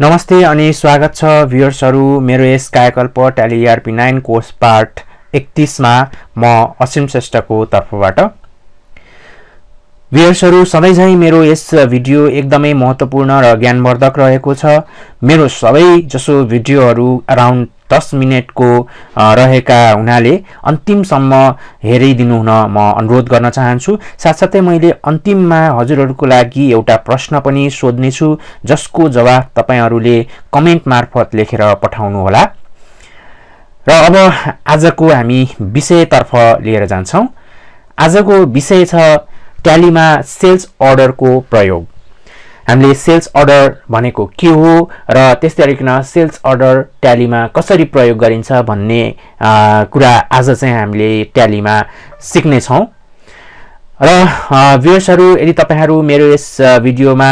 नमस्ते अनि स्वागत छ भ्युयर्सहरू मेरो यस Kayakalpa Tally ERP e nine course part एकतिसमा म असीम श्रेष्ठको तर्फबाट भ्युयर्सहरू सधैँझै मेरो यस भिडियो एकदमै महत्त्वपूर्ण र ज्ञानवर्धक रहेको छ मेरो सबै जसो भिडियोहरू अराउन्ड दस मिनटको रहेका हुनाले अन्तिमसम्म हेरिदिनु हुन म अनुरोध गर्न चाहन्छु साथसाथै मैले अन्तिममा हजुरहरूको लागि एउटा प्रश्न पनि सोध्नेछु जसको जवाब तपाईँहरूले कमेन्ट मार्फत लेखेर पठाउनुहोला र अब आजको हामी विषयतर्फ लिएर जान्छौँ आजको विषय छ ट्यालीमा सेल्स अर्डरको प्रयोग हामीले सेल्स अर्डर भनेको के हो र त्यस्तै अलिकन सेल्स अर्डर ट्यालीमा कसरी प्रयोग गरिन्छ भन्ने कुरा आज चाहिँ हामीले ट्यालीमा सिक्नेछौँ र भ्युवर्सहरू यदि तपाईँहरू मेरो यस भिडियोमा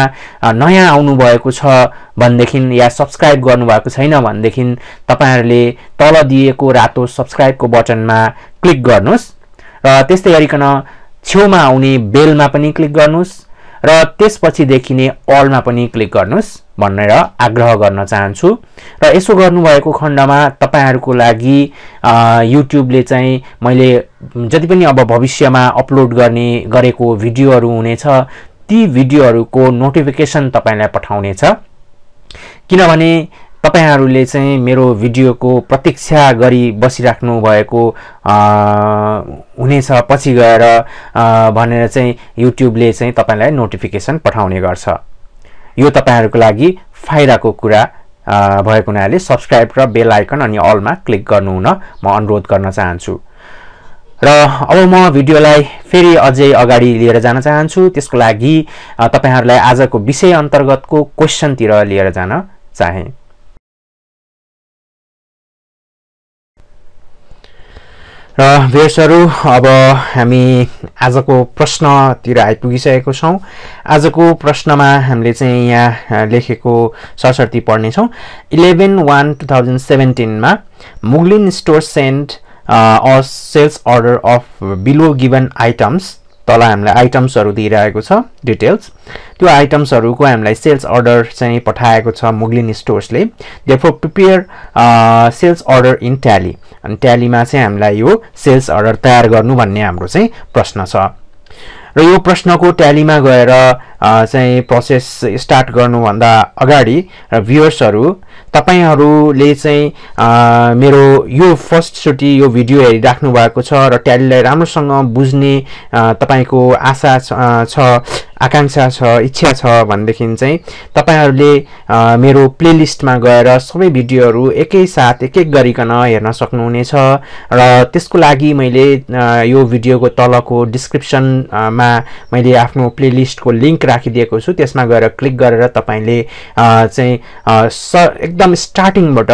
नयाँ आउनुभएको छ भनेदेखि या सब्सक्राइब गर्नुभएको छैन भनेदेखि तपाईँहरूले तल दिएको रातो सब्सक्राइबको बटनमा क्लिक गर्नुहोस् र त्यस्तै गरिकन छेउमा आउने बेलमा पनि क्लिक गर्नुहोस् र त्यसपछि देखिने अलमा पनि क्लिक गर्नुहोस् भनेर आग्रह गर्न चाहन्छु र यसो गर्नुभएको खण्डमा तपाईँहरूको लागि युट्युबले चाहिँ मैले जति पनि अब भविष्यमा अपलोड गर्ने गरेको भिडियोहरू हुनेछ ती भिडियोहरूको नोटिफिकेसन तपाईँलाई पठाउनेछ किनभने तपाईँहरूले चाहिँ मेरो भिडियोको प्रतीक्षा गरी बसिराख्नु भएको हुनेछ पछि गएर भनेर चाहिँ युट्युबले चाहिँ तपाईँलाई नोटिफिकेसन पठाउने गर्छ यो तपाईँहरूको लागि फाइदाको कुरा भएको हुनाले सब्सक्राइब र बेल आइकन अनि अलमा क्लिक गर्नुहुन म अनुरोध गर्न चाहन्छु र अब म भिडियोलाई फेरि अझै अगाडि लिएर जान चाहन्छु त्यसको लागि तपाईँहरूलाई आजको विषय अन्तर्गतको क्वेसनतिर लिएर जान चाहेँ र भेट्सहरू अब हामी आजको प्रश्नतिर आइपुगिसकेको छौँ आजको प्रश्नमा हामीले चाहिँ यहाँ लेखेको सरस्वती पढ्नेछौँ इलेभेन वान टु थाउजन्ड सेभेन्टिनमा Muglin store sent sales order of below given items तल हामीलाई आइटम्सहरू दिइरहेको छ डिटेल्स त्यो आइटम्सहरूको हामीलाई सेल्स अर्डर चाहिँ पठाएको छ मुग्लिन स्टोर्सले therefore prepare sales order in Tally अनि ट्यालीमा चाहिँ हामीलाई यो सेल्स अर्डर तयार गर्नु भन्ने हाम्रो चाहिँ प्रश्न छ र यो प्रश्नको ट्यालीमा गएर चाहिँ प्रोसेस स्टार्ट गर्नुभन्दा अगाडि र भ्युवर्सहरू तपाईँहरूले चाहिँ मेरो यो फर्स्टचोटि यो भिडियो हेरिराख्नु भएको छ र ट्यालीलाई राम्रोसँग बुझ्ने तपाईँको आशा छ आकाङ्क्षा छ इच्छा छ भनेदेखि चाहिँ तपाईँहरूले मेरो प्लेलिस्टमा गएर सबै भिडियोहरू एकैसाथ एक एक गरिकन हेर्न सक्नुहुनेछ र त्यसको लागि मैले यो भिडियोको तलको डिस्क्रिप्सनमा मैले आफ्नो प्लेलिस्टको लिङ्क राखिदिएको छु त्यसमा गएर क्लिक गरेर तपाईँले चाहिँ स एकदम स्टार्टिङबाट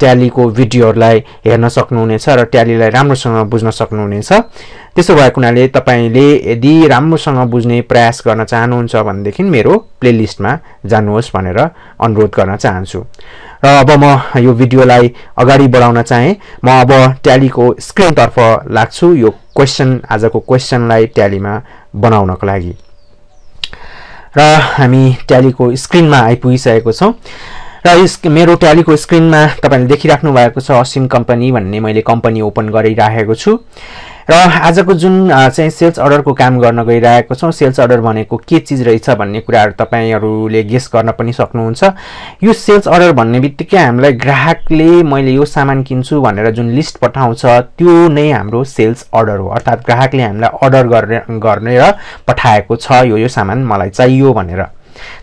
ट्यालीको भिडियोहरूलाई हेर्न सक्नुहुनेछ र ट्यालीलाई राम्रोसँग बुझ्न सक्नुहुनेछ त्यसो भएको हुनाले तपाईँले यदि राम्रोसँग बुझ्ने प्रयास गर्नु गर्न चाहनुहुन्छ भनेदेखि मेरो प्लेलिस्टमा जानुहोस् भनेर अनुरोध गर्न चाहन्छु र अब म यो भिडियोलाई अगाडि बढाउन चाहे म अब ट्यालीको स्क्रिनतर्फ लाग्छु यो क्वेसन आजको क्वेसनलाई ट्यालीमा बनाउनको लागि र हामी ट्यालीको स्क्रिनमा आइपुगिसकेको छौँ र यस मेरो ट्यालीको स्क्रिनमा तपाईँले देखिराख्नु भएको छ असिम कम्पनी भन्ने मैले कम्पनी ओपन गरिराखेको छु र आजको जुन चाहिँ सेल्स अर्डरको काम गर्न गइरहेको छौँ सेल्स अर्डर भनेको के चिज रहेछ भन्ने कुराहरू तपाईँहरूले गेस गर्न पनि सक्नुहुन्छ यो सेल्स अर्डर भन्ने बित्तिकै हामीलाई ग्राहकले मैले यो सामान किन्छु भनेर जुन लिस्ट पठाउँछ त्यो नै हाम्रो सेल्स अर्डर हो अर्थात् ग्राहकले हामीलाई अर्डर गर्ने र पठाएको छ यो यो सामान मलाई चाहियो भनेर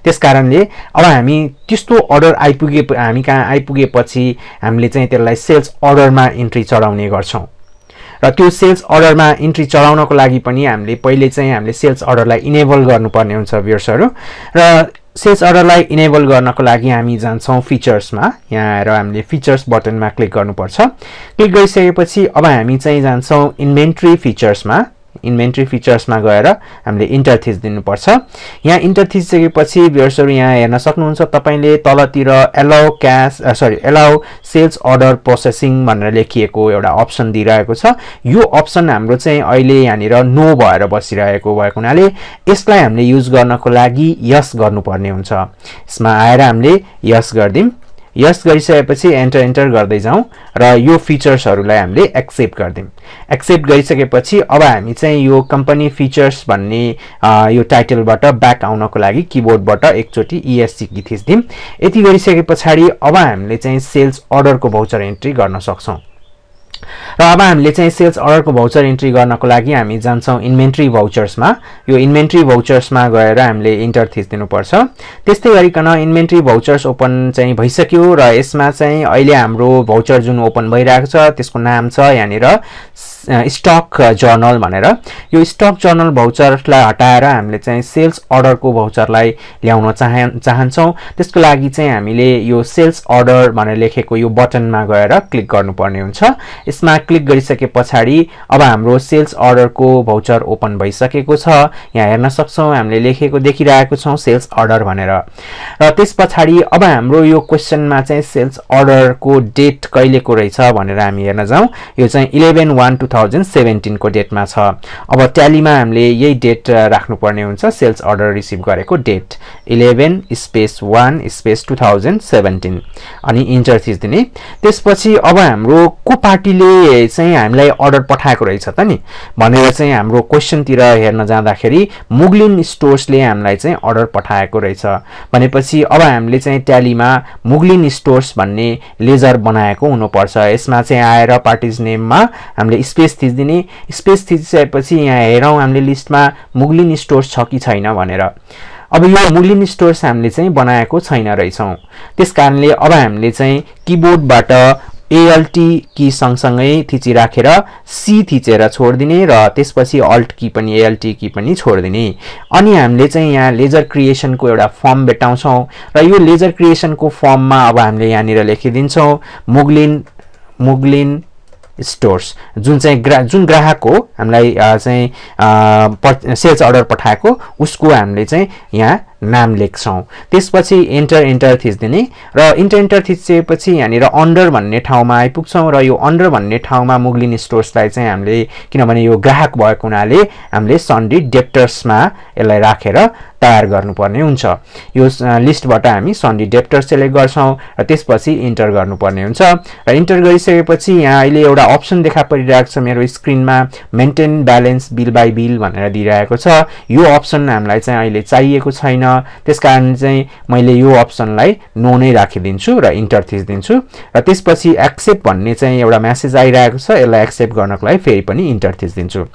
त्यस कारणले अब हामी त्यस्तो अर्डर आइपुगे हामी कहाँ आइपुगेपछि हामीले चाहिँ त्यसलाई सेल्स अर्डरमा इन्ट्री चढाउने गर्छौँ र त्यो सेल्स अर्डरमा इन्ट्री चढाउनको लागि पनि हामीले पहिले चाहिँ हामीले सेल्स अर्डरलाई इनेबल गर्नुपर्ने हुन्छ भ्युर्सहरू र सेल्स अर्डरलाई इनेबल गर्नको लागि हामी जान्छौँ फिचर्समा यहाँ आएर हामीले फिचर्स बटनमा क्लिक गर्नुपर्छ क्लिक गरिसकेपछि अब हामी चाहिँ जान्छौँ इन्भेन्ट्री फिचर्समा इन्भेन्ट्री फिचर्समा गएर हामीले इन्टर थिच दिनुपर्छ यहाँ इन्टर सकेपछि भ्युवर्सहरू यहाँ हेर्न सक्नुहुन्छ तपाईँले तलतिर allow cash sorry allow sales order processing भनेर लेखिएको एउटा अप्सन दिइरहेको छ यो अप्सन हाम्रो चाहिँ अहिले यहाँनिर नो भएर बसिरहेको भएको हुनाले यसलाई हामीले युज गर्नको लागि यस गर्नुपर्ने हुन्छ यसमा आएर हामीले यस गरिदिउँ यस गरिसकेपछि एन्टर एन्टर गर्दै जाउँ र यो फिचर्सहरूलाई हामीले एक्सेप्ट गरिदिउँ एक्सेप्ट गरिसकेपछि अब हामी चाहिँ यो कम्पनी फिचर्स भन्ने यो टाइटलबाट ब्याक आउनको लागि किबोर्डबाट एकचोटि इएससी e कि थिच्दिउँ यति गरिसके पछाडि अब हामीले चाहिँ सेल्स अर्डरको भाउचर एन्ट्री गर्न सक्छौँ र अब हामीले चाहिँ सेल्स अर्डरको भाउचर इन्ट्री गर्नको लागि हामी जान्छौँ इन्भेन्ट्री भाउचर्समा यो इन्भेन्ट्री भाउचर्समा गएर हामीले इन्टर दिनुपर्छ त्यस्तै गरिकन इन्भेन्ट्री भाउचर्स ओपन चाहिँ भइसक्यो र यसमा चाहिँ अहिले हाम्रो भाउचर जुन ओपन भइरहेको छ त्यसको नाम छ यहाँनिर स्टक जर्नल भनेर यो स्टक जर्नल भाउचरलाई हटाएर हामीले चाहिँ सेल्स अर्डरको भाउचरलाई ल्याउन चाह चाहन्छौँ त्यसको लागि चाहिँ हामीले यो सेल्स अर्डर भनेर लेखेको यो बटनमा गएर क्लिक गर्नुपर्ने हुन्छ यसमा क्लिक गरिसके पछाडि अब हाम्रो सेल्स अर्डरको भाउचर ओपन भइसकेको छ यहाँ हेर्न सक्छौँ हामीले लेखेको देखिरहेको छौँ सेल्स अर्डर भनेर र त्यस पछाडि अब हाम्रो यो क्वेसनमा चाहिँ सेल्स अर्डरको डेट कहिलेको रहेछ भनेर हामी हेर्न जाउँ यो चाहिँ इलेभेन वान टू थाउजन्ड सेभेन्टिनको डेटमा छ अब ट्यालीमा हामीले यही डेट राख्नुपर्ने हुन्छ सेल्स अर्डर रिसिभ गरेको date eleven space one space two thousand seventeen अनि इन्टर दिने त्यसपछि अब हाम्रो को पार्टीले चाहिँ हामीलाई अर्डर पठाएको रहेछ त नि भनेर चाहिँ हाम्रो क्वेसनतिर हेर्न जाँदाखेरि मुगलिन स्टोर्सले हामीलाई चाहिँ अर्डर पठाएको रहेछ भनेपछि अब हामीले चाहिँ ट्यालीमा मुगलिन स्टोर्स भन्ने लेजर बनाएको हुनुपर्छ यसमा चाहिँ आएर पार्टिज नेममा हामीले स्पेस स्पेस थिचिदिने स्पेस थिचिसकेपछि यहाँ हेरौँ हामीले लिस्टमा मुग्लिन स्टोर्स छ कि छैन भनेर अब यो मुग्लिन स्टोर्स हामीले चाहिँ बनाएको छैन रहेछौँ त्यस कारणले अब हामीले चाहिँ किबोर्डबाट एएलटी की सँगसँगै थिचिराखेर सी थिचेर छोडिदिने र त्यसपछि अल्ट कि पनि एएलटी कि पनि छोडिदिने अनि हामीले चाहिँ यहाँ लेजर क्रिएसनको एउटा फर्म भेटाउँछौँ र यो लेजर क्रिएसनको फर्ममा अब हामीले यहाँनिर लेखिदिन्छौँ मुग्लिन मुग्लिन स्टोर्स जुन चाहिँ ग्रा जुन ग्राहक हो हामीलाई चाहिँ सेल्स अर्डर पठाएको उसको हामीले चाहिँ यहाँ नाम लेख्छौँ त्यसपछि इन्टर इन्टर थिच्दिने र इन्टर इन्टर थिचेपछि यहाँनिर अन्डर भन्ने ठाउँमा आइपुग्छौँ र यो अन्डर भन्ने ठाउँमा मुग्लिन स्टोर्सलाई चाहिँ हामीले किनभने यो ग्राहक भएको हुनाले हामीले सन्डी डेप्टर्समा यसलाई राखेर तयार गर्नुपर्ने हुन्छ यो लिस्टबाट हामी सन्डी डेप्टर सेलेक्ट गर्छौँ र त्यसपछि इन्टर गर्नुपर्ने हुन्छ र इन्टर गरिसकेपछि यहाँ अहिले एउटा अप्सन देखा परिरहेको छ मेरो स्क्रिनमा maintain balance bill by bill भनेर दिइरहेको छ यो अप्सन हामीलाई चाहिँ अहिले चाहिएको छैन त्यस कारण चाहिँ मैले यो अप्सनलाई नो नै राखिदिन्छु र इन्टर थिचिदिन्छु र त्यसपछि एक्सेप्ट भन्ने चाहिँ एउटा म्यासेज आइरहेको छ यसलाई एक्सेप्ट गर्नको लागि फेरि पनि इन्टर थिचिदिन्छु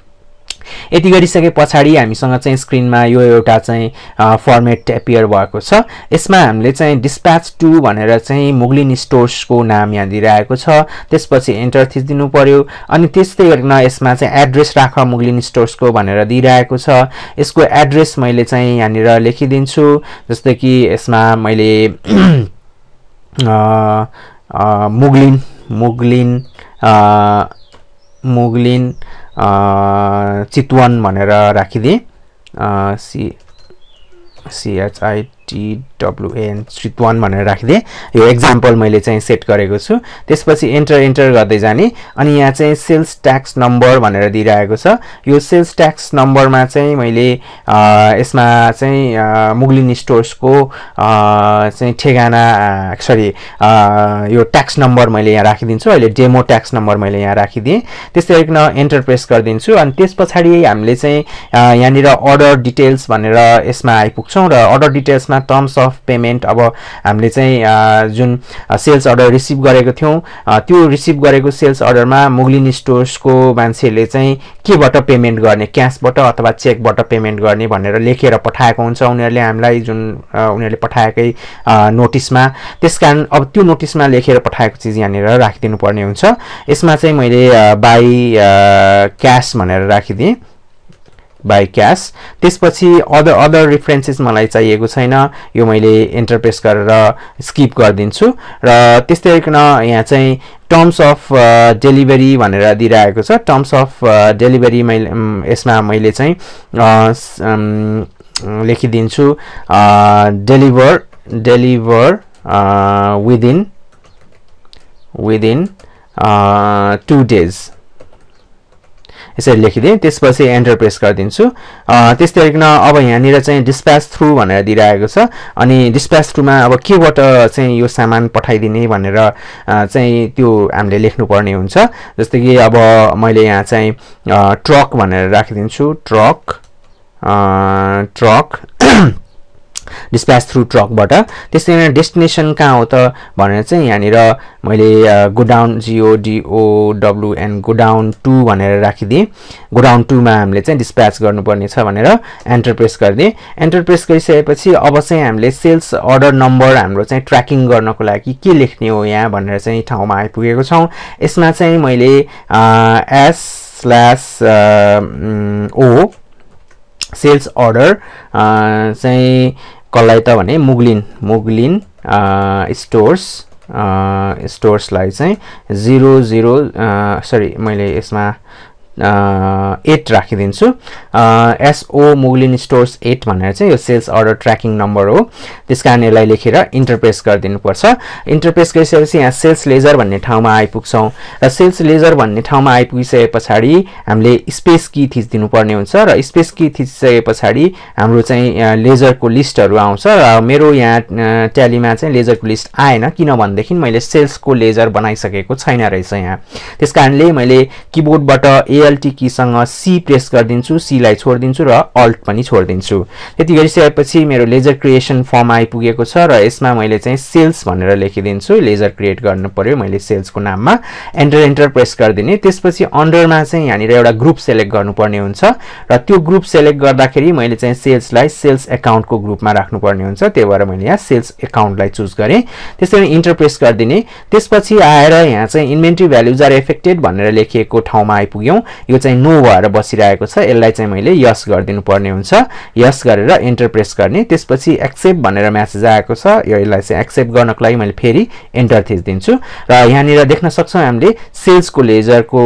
यति गरिसके पछाडि हामीसँग चाहिँ स्क्रिनमा यो एउटा चाहिँ फर्मेट एपियर भएको छ यसमा हामीले चाहिँ डिस्प्याच टू भनेर चाहिँ मुगलिन स्टोर्सको नाम यहाँ दिइरहेको छ त्यसपछि एन्टर थिचिदिनु पऱ्यो अनि त्यस्तै गरिकन यसमा चाहिँ एड्रेस राख मुगलिन स्टोर्सको भनेर दिइरहेको छ यसको एड्रेस मैले चाहिँ यहाँनिर लेखिदिन्छु जस्तै कि यसमा मैले मुगलिन मुगलिन मुगलिन चितवन भनेर राखिदिएँ C CHIT WN street one भनेर राखिदिएँ यो एक्जाम्पल मैले चाहिँ सेट गरेको छु त्यसपछि इन्टर इन्टर गर्दै जाने अनि यहाँ चाहिँ सेल्स ट्याक्स नम्बर भनेर दिइरहेको छ यो सेल्स ट्याक्स नम्बरमा चाहिँ मैले यसमा चाहिँ मुगलिन स्टोर्सको चाहिँ ठेगाना सरी यो ट्याक्स नम्बर मैले यहाँ राखिदिन्छु अहिले डेमो ट्याक्स नम्बर मैले यहाँ राखिदिएँ त्यस्तै गरिकन एन्टर प्रेस गरिदिन्छु अनि त्यस पछाडि हामीले चाहिँ यहाँनिर अर्डर डिटेल्स भनेर यसमा आइपुग्छौँ र अर्डर डिटेल्समा टर्म्स अफ अफ पेमेन्ट अब हामीले चाहिँ जुन सेल्स अर्डर रिसिभ गरेको थियौँ त्यो रिसिभ गरेको सेल्स अर्डरमा मुगलिन स्टोर्सको मान्छेहरूले चाहिँ केबाट पेमेन्ट गर्ने क्यासबाट अथवा चेकबाट पेमेन्ट गर्ने भनेर लेखेर पठाएको हुन्छ उनीहरूले हामीलाई जुन उनीहरूले पठाएकै नोटिसमा त्यस कारण अब त्यो नोटिसमा लेखेर पठाएको चिज यहाँनिर राखिदिनु पर्ने हुन्छ यसमा चाहिँ मैले बाई क्यास भनेर राखिदिएँ बाई क्यास त्यसपछि अदर अदर रिफरेन्सेस मलाई चाहिएको छैन यो मैले इन्टरप्रेस गरेर स्किप गरिदिन्छु र त्यस्तै गरिकन यहाँ चाहिँ टर्म्स अफ डेलिभरी भनेर दिइरहेको छ टर्म्स अफ डेलिभरी मैले यसमा मैले चाहिँ लेखिदिन्छु deliver deliver within within two days यसरी लेखिदिएँ त्यसपछि एन्टर प्रेस गरिदिन्छु त्यस्तै गरिकन अब यहाँनिर चाहिँ डिस्प्याच थ्रु भनेर दिइरहेको छ अनि डिस्प्याच थ्रुमा अब केबाट चाहिँ यो सामान पठाइदिने भनेर चाहिँ त्यो हामीले लेख्नुपर्ने हुन्छ जस्तै कि अब मैले यहाँ चाहिँ ट्रक भनेर राखिदिन्छु ट्रक ट्रक डिस्प्याच थ्रु ट्रकबाट त्यसै गरी डेस्टिनेसन कहाँ हो त भनेर चाहिँ यहाँनिर मैले गोडाउन जिओडिओडब्लुएन गोडाउन टू भनेर राखिदिएँ गोडाउन टूमा हामीले चाहिँ डिस्प्याच गर्नुपर्ने छ भनेर एन्टर प्रेस गरिदिएँ एन्टर प्रेस गरिसकेपछि अब चाहिँ हामीले सेल्स अर्डर नम्बर हाम्रो चाहिँ ट्र्याकिङ गर्नको लागि के लेख्ने हो यहाँ भनेर चाहिँ ठाउँमा आइपुगेको छौँ यसमा चाहिँ मैले S slash O sales order चाहिँ कसलाई त भने मुगलिन मुगलिन स्टोर्स स्टोर्सलाई चाहिँ जिरो जिरो सरी मैले यसमा एट राखिदिन्छु एसओ मुगलिन स्टोर्स एट भनेर चाहिँ यो सेल्स अर्डर ट्र्याकिङ नम्बर हो त्यस कारण यसलाई लेखेर इन्टरप्रेस गरिदिनुपर्छ इन्टरप्रेस गरिसकेपछि यहाँ सेल्स लेजर भन्ने ठाउँमा आइपुग्छौँ र सेल्स लेजर भन्ने ठाउँमा आइपुगिसके पछाडि हामीले स्पेस कि थिचिदिनुपर्ने हुन्छ र स्पेस कि थिचिसके पछाडि हाम्रो चाहिँ लेजरको लिस्टहरू आउँछ र मेरो यहाँ ट्यालीमा चाहिँ लेजरको लिस्ट आएन किनभनेदेखि मैले सेल्सको लेजर बनाइसकेको छैन रहेछ यहाँ त्यस कारणले मैले किबोर्डबाट एयर एसएलटी कीसँग सी प्रेस गरिदिन्छु सीलाई छोडिदिन्छु र अल्ट पनि छोडिदिन्छु त्यति गरिसकेपछि मेरो लेजर क्रिएसन फर्म आइपुगेको छ र यसमा मैले चाहिँ सेल्स भनेर लेखिदिन्छु लेजर क्रिएट गर्नु पर्यो मैले सेल्सको नाममा एन्टर एन्टर प्रेस गरिदिने त्यसपछि अन्डरमा चाहिँ यहाँनिर एउटा ग्रुप सेलेक्ट गर्नुपर्ने हुन्छ र त्यो ग्रुप सेलेक्ट गर्दाखेरि मैले चाहिँ सेल्सलाई सेल्स एकाउन्टको ग्रुपमा राख्नुपर्ने हुन्छ त्यही भएर मैले यहाँ सेल्स एकाउन्टलाई चुज गरेँ त्यसरी इन्टर प्रेस गरिदिने त्यसपछि आएर यहाँ चाहिँ इन्भेन्ट्री भ्यालुज आर एफेक्टेड भनेर लेखिएको ठाउँमा आइपुग्यौँ यो चाहिँ नो भएर बसिरहेको छ यसलाई चाहिँ मैले यस गरिदिनु पर्ने हुन्छ यस गरेर इन्टर प्रेस गर्ने त्यसपछि एक्सेप्ट भनेर म्यासेज आएको छ यो यसलाई चाहिँ एक्सेप्ट गर्नको लागि मैले फेरि इन्टर थिचिदिन्छु र यहाँनिर देख्न सक्छौँ हामीले सेल्सको लेजरको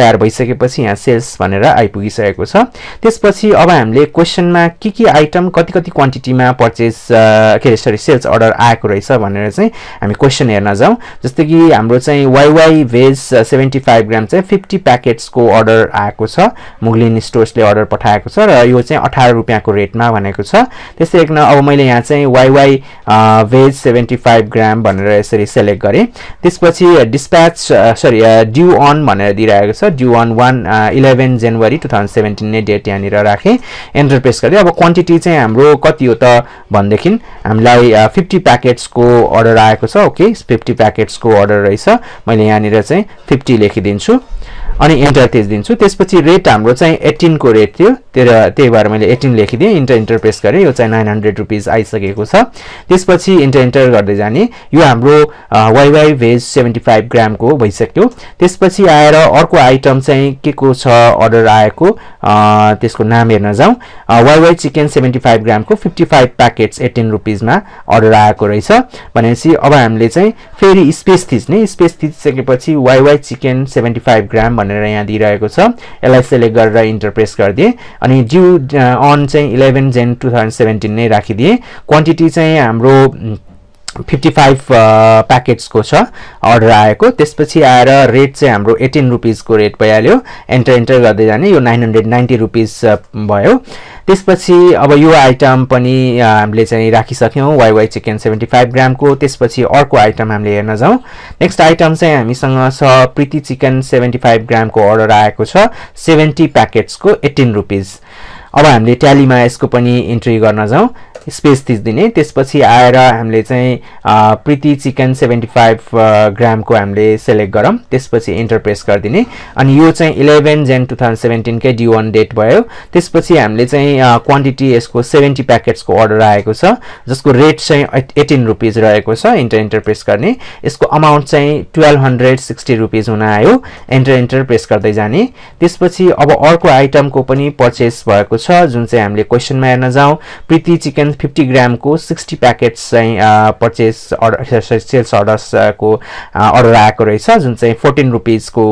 तयार भइसकेपछि यहाँ सेल्स भनेर आइपुगिसकेको छ त्यसपछि अब हामीले क्वेसनमा के के आइटम कति कति क्वान्टिटीमा पर्चेस के अरे सरी सेल्स अर्डर आएको रहेछ भनेर चाहिँ हामी क्वेसन हेर्न जाउँ जस्तै कि हाम्रो चाहिँ Wai Wai veg seventy five gram चाहिँ फिफ्टी प्याकेट्सको अर्डर आएको छ मुगलिन स्टोर्सले अर्डर पठाएको छ र यो चाहिँ अठार रुपियाँको रेटमा भनेको छ त्यस्तै एक न अब मैले यहाँ चाहिँ Wai Wai veg seventy five gram भनेर यसरी सेलेक्ट गरेँ त्यसपछि डिस्प्याच सरी ड्यु अन भनेर दिइरहेको छ due on one eleven January two thousand seventeen नै डेट यहाँनिर राखेँ एन्टर प्रेस गरेँ अब क्वान्टिटी चाहिँ हाम्रो कति हो त भनेदेखि हामीलाई फिफ्टी प्याकेट्सको अर्डर आएको छ ओके फिफ्टी प्याकेट्सको अर्डर रहेछ मैले यहाँनिर चाहिँ फिफ्टी लेखिदिन्छु अनि इन्टर तेज दिन्छु त्यसपछि रेट हाम्रो चाहिँ एट्टिनको रेट थियो तेह्र त्यही भएर मैले एट्टिन लेखिदिएँ इन्टर इन्टर प्रेस गरेँ यो चाहिँ नाइन हन्ड्रेड रुपिज आइसकेको छ त्यसपछि इन्टर इन्टर गर्दै जाने यो हाम्रो वाइवाई भेज सेभेन्टी फाइभ ग्रामको भइसक्यो त्यसपछि आएर अर्को आइटम चाहिँ के को छ अर्डर आएको त्यसको नाम हेर्न जाउँ वाइवाई चिकन सेभेन्टी फाइभ ग्रामको फिफ्टी फाइभ प्याकेट्स एट्टिन रुपिजमा अर्डर आएको रहेछ भनेपछि अब हामीले चाहिँ फेरि स्पेस थिच्ने स्पेस थिचिसकेपछि Wai Wai chicken seventy five gram भनेर यहाँ दिइरहेको छ यसलाई सेलेक्ट गरेर इन्टर प्रेस गरिदिएँ अनि ड्यु अन uh, चाहिँ eleven Jan two thousand seventeen नै राखिदिएँ क्वान्टिटी चाहिँ हाम्रो फिफ्टी फाइभ प्याकेट्सको छ अर्डर आएको त्यसपछि आएर रेट चाहिँ हाम्रो एटिन रुपिजको रेट भइहाल्यो एन्टर एन्टर गर्दै जाने यो नाइन हन्ड्रेड नाइन्टी रुपिज भयो त्यसपछि अब यो आइटम पनि uh, हामीले चाहिँ राखिसक्यौँ वाइवाई चिकन सेभेन्टी फाइभ ग्रामको त्यसपछि अर्को आइटम हामीले हेर्न जाउँ नेक्स्ट आइटम चाहिँ हामीसँग छ प्रीति चिकन सेभेन्टी फाइभ ग्रामको अर्डर आएको छ सेभेन्टी प्याकेट्सको एटिन रुपिज अब हामीले ट्यालीमा यसको पनि इन्ट्री गर्न जाउँ स्पेस तिस दिने त्यसपछि आएर हामीले चाहिँ प्रीति चिकन सेभेन्टी फाइभ ग्रामको हामीले सेलेक्ट गरौँ त्यसपछि इन्टरप्रेस गरिदिने अनि यो चाहिँ इलेभेन जेन टु थाउजन्ड सेभेन्टिनकै डी डेट भयो त्यसपछि हामीले चाहिँ क्वान्टिटी यसको सेभेन्टी प्याकेट्सको अर्डर आएको छ जसको रेट चाहिँ एटिन रुपिज रहेको छ इन्टर इन्टरप्रेस गर्ने यसको अमाउन्ट चाहिँ टुवेल्भ हन्ड्रेड सिक्सटी रुपिज हुन आयो इन्टर इन्टरप्रेस गर्दै जाने त्यसपछि अब अर्को आइटमको पनि पर्चेस भएको छ जुन चाहिँ हामीले क्वेसनमा हेर्न जाउँ प्रीति चिकन फिफ्टी ग्रामको सिक्सटी प्याकेट्स चाहिँ पर्चेस अर्डर सेल्स अर्डर्सको अर्डर आएको रहेछ जुन चाहिँ फोर्टिन रुपिजको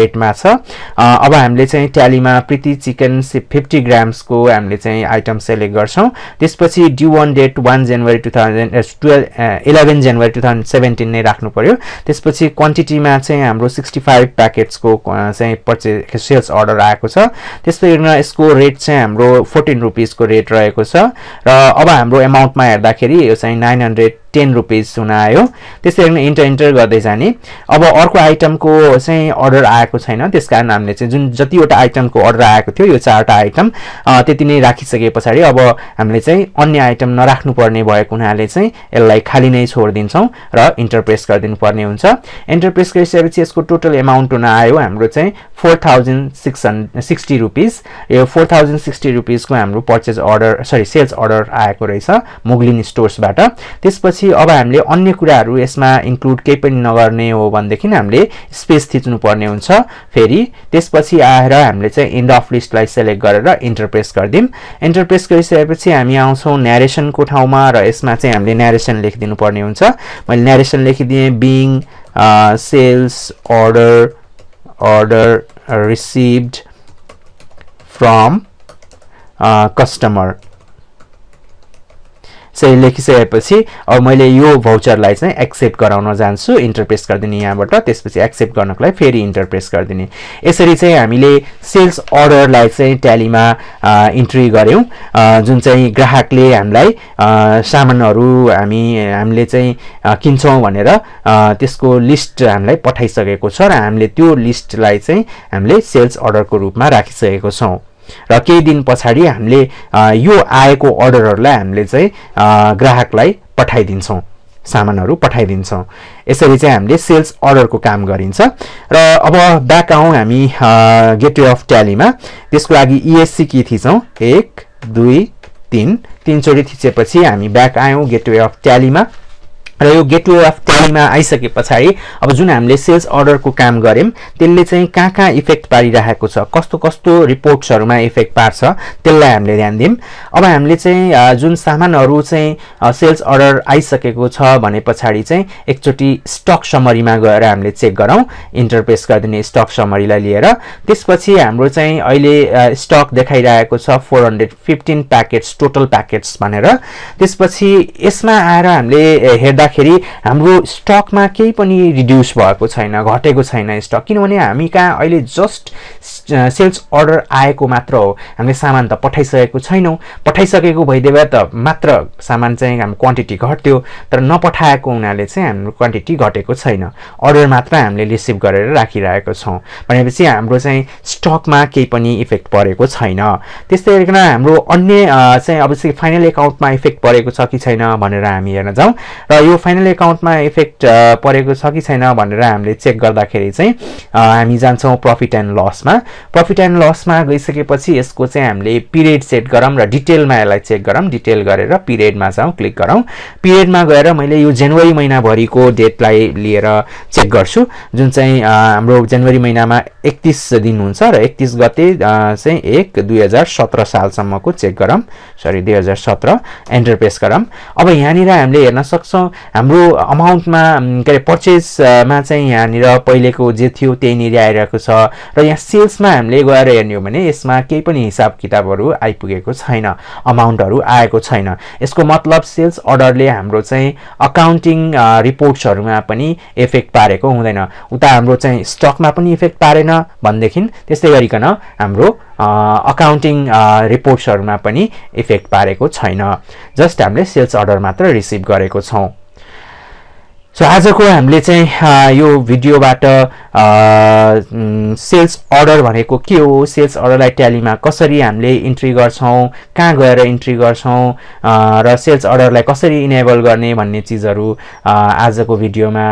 रेटमा छ अब हामीले चाहिँ ट्यालीमा प्रीति चिकन फिफ्टी ग्राम्सको हामीले चाहिँ आइटम सेलेक्ट गर्छौँ त्यसपछि due one date one January two thousand twelve eleven January two thousand seventeen नै राख्नु पऱ्यो त्यसपछि क्वान्टिटीमा चाहिँ हाम्रो सिक्सटी फाइभ प्याकेट्सको चाहिँ पर्चे सेल्स अर्डर आएको छ त्यसपछि यसको रेट चाहिँ हाम्रो फोर्टिन रुपिजको रेट रहेको छ र अब हाम्रो एमाउन्टमा हेर्दाखेरि यो चाहिँ नाइन हन्ड्रेड टेन रुपिज सुनायो त्यसरी नै इन्टर इन्टर गर्दै जाने अब अर्को आइटमको चाहिँ अर्डर आएको छैन त्यस कारण हामीले चाहिँ जुन जतिवटा आइटमको अर्डर आएको थियो यो चारवटा आइटम त्यति नै राखिसके पछाडि अब हामीले चाहिँ अन्य आइटम नराख्नुपर्ने भएको हुनाले चाहिँ यसलाई खाली नै छोडिदिन्छौँ र इन्टर प्रेस गरिदिनु हुन्छ इन्टर प्रेस गरिसकेपछि यसको टोटल एमाउन्ट हुन आयो हाम्रो चाहिँ four thousand six hundred sixty rupees यो फोर थाउजन्ड सिक्सटी रुपिसको हाम्रो purchase order sorry sales order आएको रहेछ मुगलिन स्टोर्सबाट त्यसपछि त्यसपछि अब हामीले अन्य कुराहरू यसमा इन्क्लुड केही पनि नगर्ने हो भनेदेखि हामीले स्पेस थिच्नुपर्ने हुन्छ फेरि त्यसपछि आएर हामीले चाहिँ इन्ड अफ लिस्टलाई सेलेक्ट गरेर इन्टरप्रेस गरिदिउँ इन्टरप्रेस गरिसकेपछि हामी आउँछौँ न्यारेसनको ठाउँमा र यसमा चाहिँ हामीले न्यारेसन लेखिदिनु पर्ने हुन्छ मैले न्यारेसन लेखिदिएँ being sales order order receive from customer चाहिँ लेखिसकेपछि अब मैले यो भाउचरलाई चाहिँ एक्सेप्ट गराउन जान्छु इन्टरप्रेस गरिदिने यहाँबाट त्यसपछि एक्सेप्ट गर्नको लागि फेरि इन्टरप्रेस गरिदिने यसरी चाहिँ हामीले सेल्स अर्डरलाई चाहिँ ट्यालीमा इन्ट्री गऱ्यौँ जुन चाहिँ ग्राहकले हामीलाई सामानहरू हामी हामीले चाहिँ किन्छौँ भनेर त्यसको लिस्ट हामीलाई पठाइसकेको छ र हामीले त्यो लिस्टलाई चाहिँ हामीले सेल्स अर्डरको रूपमा राखिसकेको छौँ र केही दिन पछाडि हामीले यो आएको अर्डरहरूलाई हामीले चाहिँ ग्राहकलाई पठाइदिन्छौँ सामानहरू पठाइदिन्छौँ यसरी चाहिँ हामीले सेल्स अर्डरको काम गरिन्छ र अब ब्याक आउँ हामी गेटवे अफ ट्यालीमा त्यसको लागि इएससी e के थिचौँ एक दुई तिन तिनचोटि थिचेपछि हामी ब्याक आयौँ गेटवे अफ ट्यालीमा र यो गेटवे अफ टेलीमा आइसके पछाडि अब जुन हामीले सेल्स अर्डरको काम गऱ्यौँ त्यसले चाहिँ कहाँ कहाँ इफेक्ट पारिरहेको छ कस्तो कस्तो रिपोर्ट्सहरूमा इफेक्ट पार्छ त्यसलाई हामीले ध्यान दियौँ अब हामीले चाहिँ जुन सामानहरू चाहिँ सेल्स अर्डर आइसकेको छ भने पछाडि चाहिँ एकचोटि स्टक समरीमा गएर हामीले चेक गरौँ इन्टरप्रेस गरिदिने स्टक समरीलाई लिएर त्यसपछि हाम्रो चाहिँ अहिले स्टक देखाइरहेको छ four hundred fifteen packets total packets भनेर त्यसपछि यसमा आएर हामीले हेर्दा हेर्दाखेरि हाम्रो स्टकमा केही पनि रिड्युस भएको छैन घटेको छैन स्टक किनभने हामी कहाँ अहिले जस्ट सेल्स अर्डर आएको मात्र हो हामीले सामान त पठाइसकेको छैनौँ पठाइसकेको भइदिए भए त मात्र सामान चाहिँ हाम्रो क्वान्टिटी घट्थ्यो तर नपठाएको हुनाले चाहिँ हाम्रो क्वान्टिटी घटेको छैन अर्डर मात्र हामीले रिसिभ गरेर राखिरहेको छौँ भनेपछि हाम्रो चाहिँ स्टकमा केही पनि इफेक्ट परेको छैन त्यस्तै गरिकन हाम्रो अन्य चाहिँ अब फाइनल एकाउन्टमा इफेक्ट परेको छ कि छैन भनेर हामी हेर्न जाउँ र यो फाइनल एकाउन्टमा इफेक्ट परेको छ कि छैन भनेर हामीले चेक गर्दाखेरि चाहिँ हामी जान्छौँ प्रफिट एन्ड लसमा प्रफिट एन्ड लसमा गइसकेपछि यसको चाहिँ हामीले पिरियड सेट गरौँ र डिटेलमा यसलाई चेक गरौँ डिटेल गरेर पिरियडमा जाउँ क्लिक गरौँ पिरियडमा गएर मैले यो जनवरी महिनाभरिको डेटलाई लिएर चेक गर्छु जुन चाहिँ हाम्रो जनवरी महिनामा एकतिस दिन हुन्छ र एकतिस गते चाहिँ एक दुई हजार सत्र सालसम्मको चेक गरौँ सरी दुई हजार सत्र एन्टर प्रेस गरौँ अब यहाँनिर हामीले हेर्न सक्छौँ हाम्रो अमाउन्टमा के अरे पर्चेसमा चाहिँ यहाँनिर पहिलेको जे थियो त्यहीँनिर आइरहेको छ र यहाँ सेल्स यसमा हामीले गएर हेर्ने हो भने यसमा केही पनि हिसाब किताबहरू आइपुगेको छैन अमाउन्टहरू आएको छैन यसको मतलब सेल्स अर्डरले हाम्रो चाहिँ अकाउन्टिङ रिपोर्ट्सहरूमा पनि इफेक्ट पारेको हुँदैन उता हाम्रो चाहिँ स्टकमा पनि इफेक्ट पारेन भनेदेखि त्यस्तै गरिकन हाम्रो अकाउन्टिङ रिपोर्ट्सहरूमा पनि इफेक्ट पारेको छैन जस्ट हामीले सेल्स अर्डर मात्र रिसिभ गरेको छौँ सो आजको हामीले चाहिँ यो भिडियोबाट सेल्स अर्डर भनेको के हो सेल्स अर्डरलाई ट्यालीमा कसरी हामीले इन्ट्री गर्छौँ कहाँ गएर इन्ट्री गर्छौँ र सेल्स अर्डरलाई कसरी इनेबल गर्ने भन्ने चिजहरू आजको भिडियोमा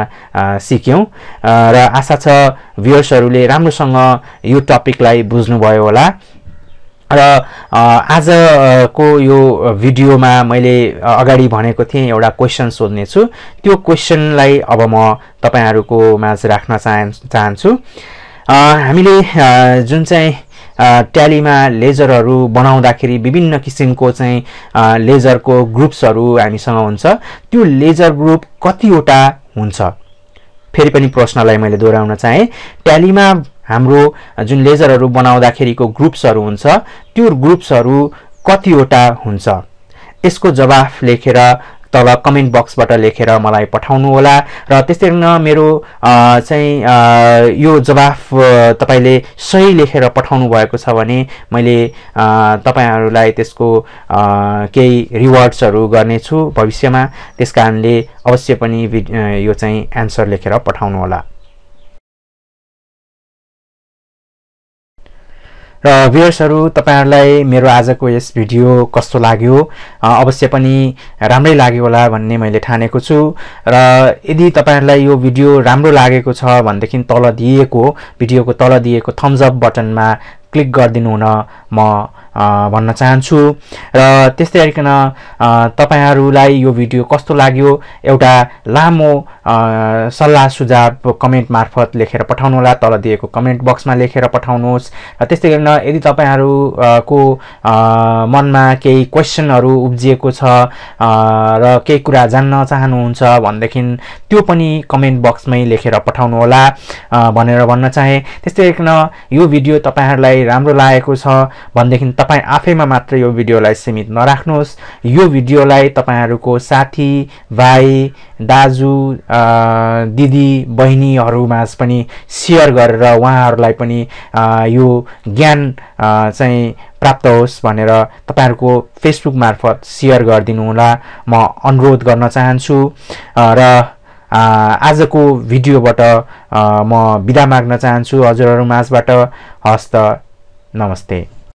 सिक्यौँ र आशा छ भ्युवर्सहरूले राम्रोसँग यो टपिकलाई बुझ्नुभयो होला र आजको यो भिडियोमा मैले अगाडि भनेको थिएँ एउटा क्वेसन सोध्नेछु त्यो क्वेसनलाई अब म तपाईँहरूको माझ राख्न चाहन् चाहन्छु हामीले जुन चाहिँ ट्यालीमा लेजरहरू बनाउँदाखेरि विभिन्न किसिमको चाहिँ लेजरको ग्रुप्सहरू हामीसँग हुन्छ त्यो लेजर ग्रुप कतिवटा हुन्छ फेरि पनि प्रश्नलाई मैले दोहोऱ्याउन चाहेँ ट्यालीमा हाम्रो जुन लेजरहरू बनाउँदाखेरिको ग्रुप्सहरू हुन्छ त्यो ग्रुप्सहरू कतिवटा हुन्छ यसको जवाफ लेखेर तल कमेन्ट बक्सबाट लेखेर मलाई पठाउनु होला र त्यस्तै नै मेरो चाहिँ यो जवाफ तपाईँले सही लेखेर पठाउनु भएको छ भने मैले तपाईँहरूलाई त्यसको केही रिवार्ड्सहरू गर्नेछु भविष्यमा त्यस कारणले अवश्य पनि यो चाहिँ एन्सर लेखेर पठाउनु होला र भ्युयर्सहरू तपाईँहरूलाई मेरो आजको यस भिडियो कस्तो लाग्यो अवश्य पनि राम्रै लाग्यो होला भन्ने मैले ठानेको छु र यदि तपाईँहरूलाई यो भिडियो राम्रो लागेको छ भनेदेखि तल दिएको भिडियोको तल दिएको थम्सअप बटनमा क्लिक गरिदिनु हुन म भन्न चाहन्छु र त्यस्तै गरिकन तपाईँहरूलाई यो भिडियो कस्तो लाग्यो एउटा लामो सल्लाह सुझाव कमेन्ट मार्फत लेखेर पठाउनुहोला तल दिएको कमेन्ट बक्समा लेखेर पठाउनुहोस् र त्यस्तै गरिकन यदि तपाईँहरूको मनमा केही क्वेसनहरू उब्जिएको छ र केही कुरा जान्न चाहनुहुन्छ भनेदेखि त्यो पनि कमेन्ट बक्समै लेखेर पठाउनुहोला भनेर भन्न चाहे त्यस्तै गरिकन यो भिडियो तपाईँहरूलाई राम्रो लागेको छ भनेदेखि तपाईँ आफैमा मात्र यो भिडियोलाई सीमित नराख्नुहोस् यो भिडियोलाई तपाईँहरूको साथी भाइ दाजु दिदी बहिनीहरूमा पनि सेयर गरेर उहाँहरूलाई पनि यो ज्ञान चाहिँ प्राप्त होस् भनेर तपाईँहरूको फेसबुक मार्फत सेयर होला म अनुरोध गर्न चाहन्छु र आजको भिडियोबाट म बिदा माग्न चाहन्छु हजुरहरू माझबाट हस्त नमस्ते